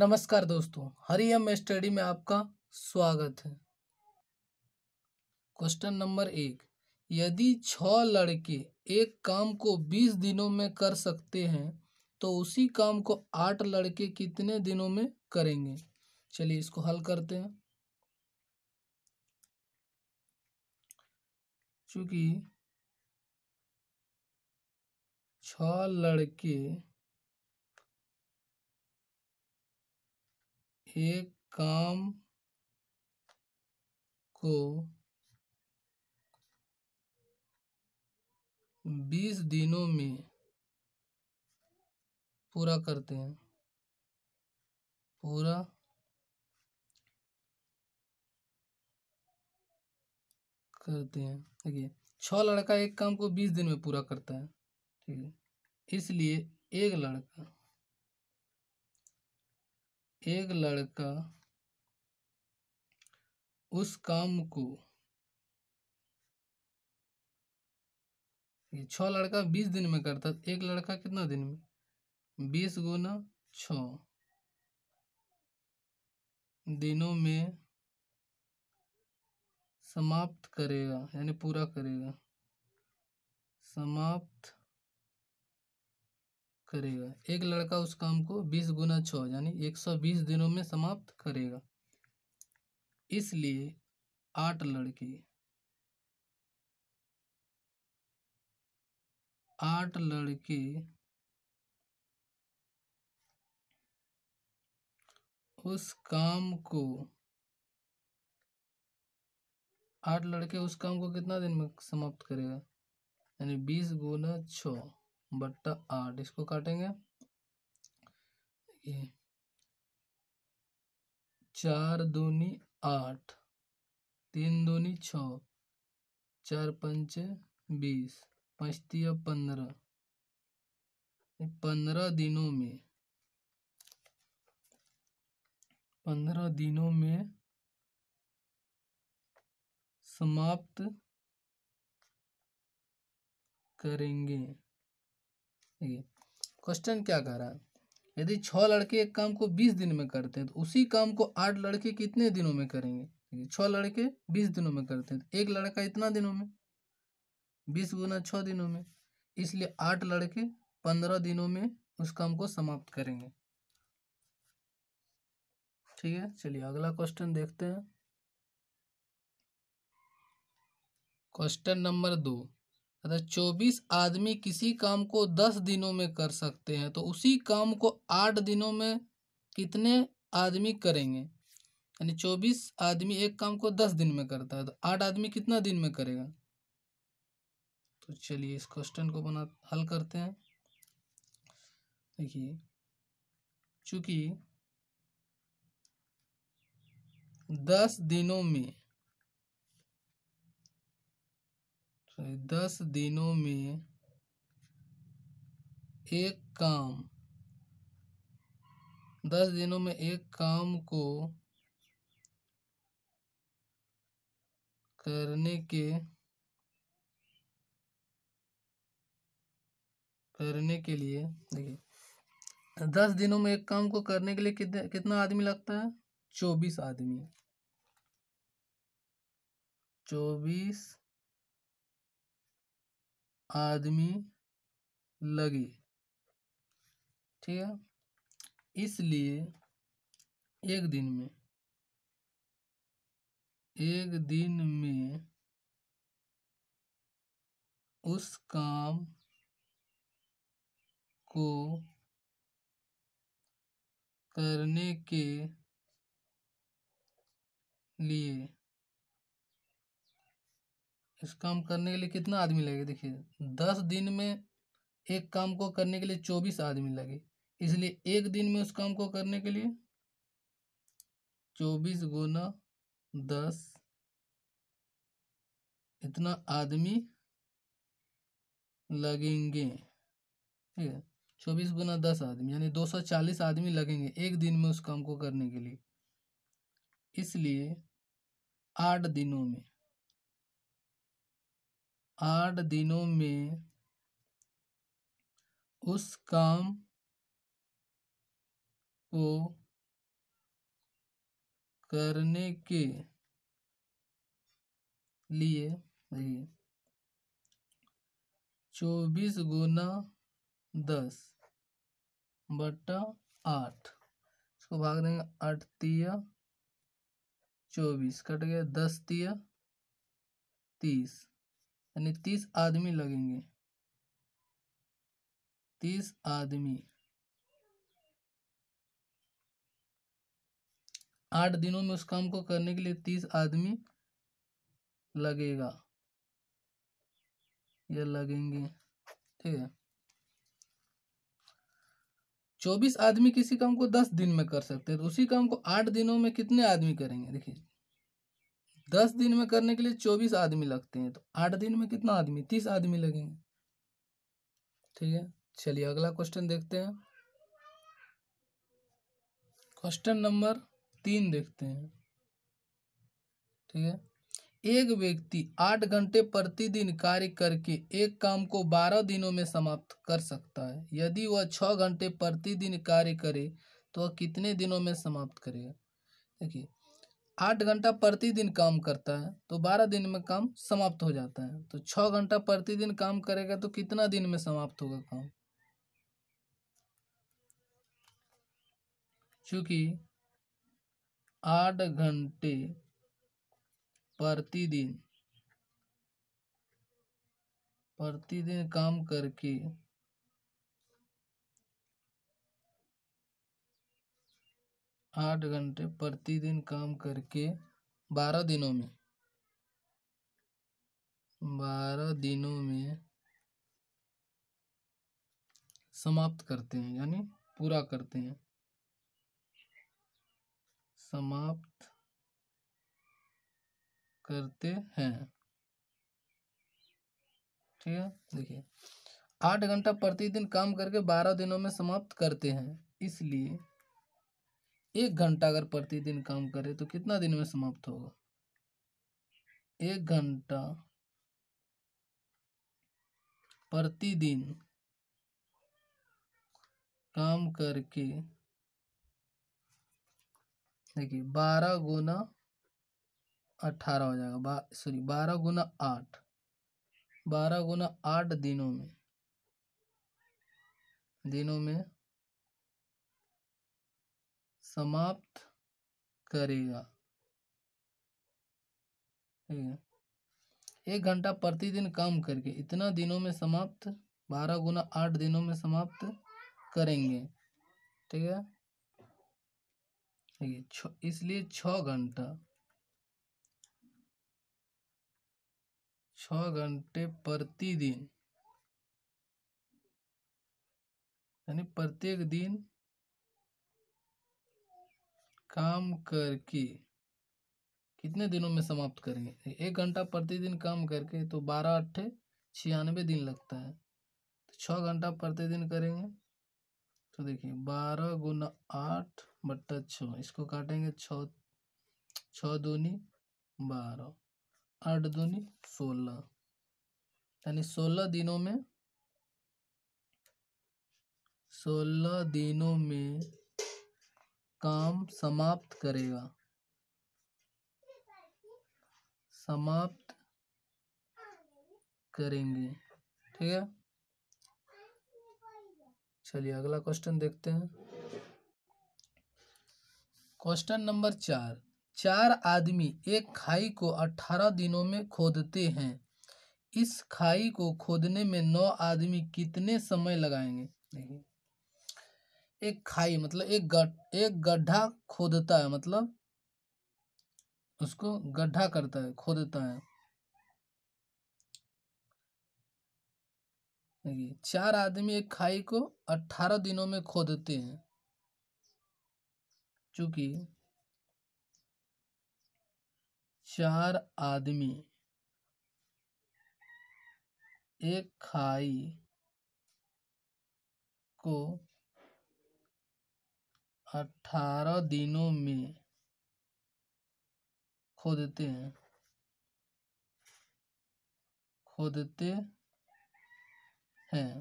नमस्कार दोस्तों हरिम स्टडी में आपका स्वागत है क्वेश्चन नंबर एक यदि छ लड़के एक काम को बीस दिनों में कर सकते हैं तो उसी काम को आठ लड़के कितने दिनों में करेंगे चलिए इसको हल करते हैं चूंकि छ लड़के एक काम को बीस दिनों में पूरा करते हैं पूरा करते हैं देखिए छ लड़का एक काम को बीस दिन में पूरा करता है ठीक है इसलिए एक लड़का एक लड़का उस काम को छ लड़का बीस दिन में करता एक लड़का कितना दिन में बीस गुना छ दिनों में समाप्त करेगा यानी पूरा करेगा समाप्त करेगा एक लड़का उस काम को बीस गुना छः यानी एक सौ बीस दिनों में समाप्त करेगा इसलिए आठ लड़के आठ लड़के उस काम को आठ लड़के उस काम को कितना दिन में समाप्त करेगा यानी बीस गुना छः बट्टा आठ इसको काटेंगे ये चार दूनी आठ तीन दूनी छ चार पंच बीस पचती पंद्रह पंद्रह दिनों में पंद्रह दिनों में समाप्त करेंगे देखिए क्वेश्चन क्या कह रहा है यदि छः लड़के एक काम को बीस दिन में करते हैं तो उसी काम को आठ लड़के कितने दिनों में करेंगे छः लड़के बीस दिनों में करते हैं तो एक लड़का इतना दिनों में बीस गुना छः दिनों में इसलिए आठ लड़के पंद्रह दिनों में उस काम को समाप्त करेंगे ठीक है चलिए अगला क्वेश्चन देखते हैं क्वेश्चन नंबर दो अर्थात चौबीस आदमी किसी काम को दस दिनों में कर सकते हैं तो उसी काम को आठ दिनों में कितने आदमी करेंगे यानी चौबीस आदमी एक काम को दस दिन में करता है तो आठ आदमी कितना दिन में करेगा तो चलिए इस क्वेश्चन को बना हल करते हैं देखिए चूंकि दस दिनों में दस दिनों में एक काम दस दिनों में एक काम को करने के करने के लिए देखिए दस दिनों में एक काम को करने के लिए कितने कितना आदमी लगता है चौबीस आदमी चौबीस आदमी लगे ठीक है इसलिए एक दिन में एक दिन में उस काम को करने के लिए इस काम करने के लिए कितना आदमी लगेगा देखिए दस दिन में एक काम को करने के लिए चौबीस आदमी लगे इसलिए एक दिन में उस काम को करने के लिए चौबीस गुना दस इतना आदमी लगेंगे ठीक है चौबीस गुना दस आदमी यानी दो सौ चालीस आदमी लगेंगे एक दिन में उस काम को करने के लिए इसलिए आठ दिनों में आठ दिनों में उस काम को करने के लिए चौबीस गुना दस बटा आठ इसको भाग देंगे आठ तिया चौबीस कट गया दस तिया तीस यानी तीस आदमी लगेंगे तीस आदमी आठ दिनों में उस काम को करने के लिए तीस आदमी लगेगा या लगेंगे ठीक है चौबीस आदमी किसी काम को दस दिन में कर सकते हैं तो उसी काम को आठ दिनों में कितने आदमी करेंगे देखिए दस दिन में करने के लिए चौबीस आदमी लगते हैं तो आठ दिन में कितना आदमी तीस आदमी लगेंगे ठीक है चलिए अगला क्वेश्चन देखते हैं क्वेश्चन नंबर तीन देखते हैं ठीक है एक व्यक्ति आठ घंटे प्रतिदिन कार्य करके एक काम को बारह दिनों में समाप्त कर सकता है यदि वह छः घंटे प्रतिदिन कार्य करे तो वह कितने दिनों में समाप्त करेगा देखिए आठ घंटा प्रतिदिन काम करता है तो बारह दिन में काम समाप्त हो जाता है तो छः घंटा प्रतिदिन काम करेगा तो कितना दिन में समाप्त होगा काम चूंकि आठ घंटे प्रतिदिन प्रतिदिन काम करके आठ घंटे प्रतिदिन काम करके बारह दिनों में बारह दिनों में समाप्त करते हैं यानी पूरा करते हैं समाप्त करते हैं ठीक है देखिए आठ घंटा प्रतिदिन काम करके बारह दिनों में समाप्त करते हैं इसलिए एक घंटा अगर प्रतिदिन काम करे तो कितना दिन में समाप्त होगा एक घंटा प्रतिदिन काम करके देखिए बारह गुना अठारह हो जाएगा बा, सॉरी बारह गुना आठ बारह गुना आठ दिनों में दिनों में समाप्त करेगा ठीक है एक घंटा प्रतिदिन काम करके इतना दिनों में समाप्त बारह गुना आठ दिनों में समाप्त करेंगे ठीक है ठीक है इसलिए छ घंटा छ घंटे प्रतिदिन यानी प्रत्येक दिन काम करके कितने दिनों में समाप्त करेंगे एक घंटा प्रतिदिन काम करके तो बारह अट्ठे छियानवे दिन लगता है तो छः घंटा प्रतिदिन करेंगे तो देखिए बारह गुना आठ बट्टा छः इसको काटेंगे छ छः दूनी बारह आठ दूनी सोलह यानी सोलह दिनों में सोलह दिनों में काम समाप्त करेगा समाप्त करेंगे ठीक है चलिए अगला क्वेश्चन देखते हैं क्वेश्चन नंबर चार चार आदमी एक खाई को अठारह दिनों में खोदते हैं इस खाई को खोदने में नौ आदमी कितने समय लगाएंगे देखिए एक खाई मतलब एक गड, एक गड्ढा खोदता है मतलब उसको गड्ढा करता है खोदता है चार आदमी एक खाई को अट्ठारह दिनों में खोदते हैं चूंकि चार आदमी एक खाई को अठारह दिनों में खोदते हैं खोदते हैं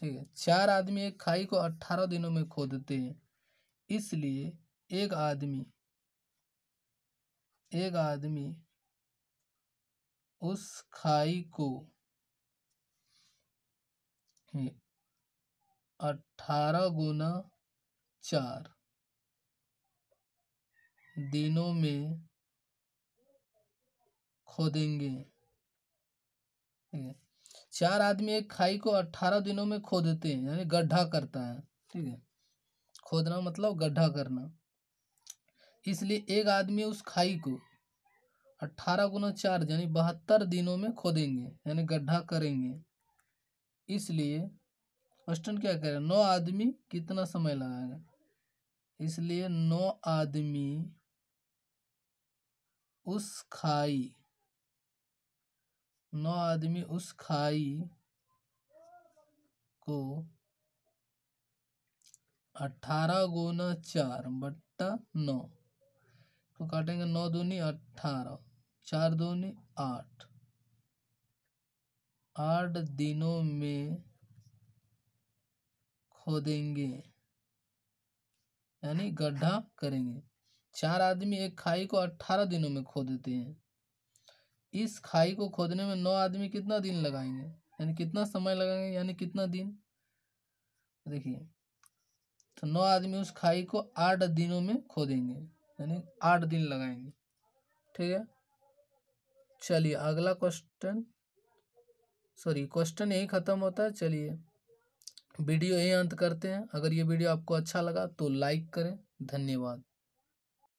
ठीक है चार आदमी एक खाई को अठारह दिनों में खोदते हैं इसलिए एक आदमी एक आदमी उस खाई को अठारह गुना चार दिनों में खोदेंगे चार आदमी एक खाई को अट्ठारह दिनों में खोदते हैं यानी गड्ढा करता है ठीक है खोदना मतलब गड्ढा करना इसलिए एक आदमी उस खाई को अट्ठारह गुना चार यानी बहत्तर दिनों में खोदेंगे यानी गड्ढा करेंगे इसलिए क्वेश्चन क्या करें नौ आदमी कितना समय लगाएगा इसलिए नौ आदमी उस खाई नौ आदमी उस खाई को अठारह गुना चार बट्टा नौ तो काटेंगे नौ दूनी अठारह चार दूनी आठ आठ दिनों में खोदेंगे यानी गड्ढा करेंगे चार आदमी एक खाई को अट्ठारह दिनों में देते हैं इस खाई को खोदने में नौ आदमी कितना दिन लगाएंगे यानी कितना समय लगाएंगे यानी कितना दिन देखिए तो नौ आदमी उस खाई को आठ दिनों में खोदेंगे यानी आठ दिन लगाएंगे ठीक है चलिए अगला क्वेश्चन सॉरी क्वेश्चन यही ख़त्म होता है चलिए वीडियो यही अंत करते हैं अगर ये वीडियो आपको अच्छा लगा तो लाइक करें धन्यवाद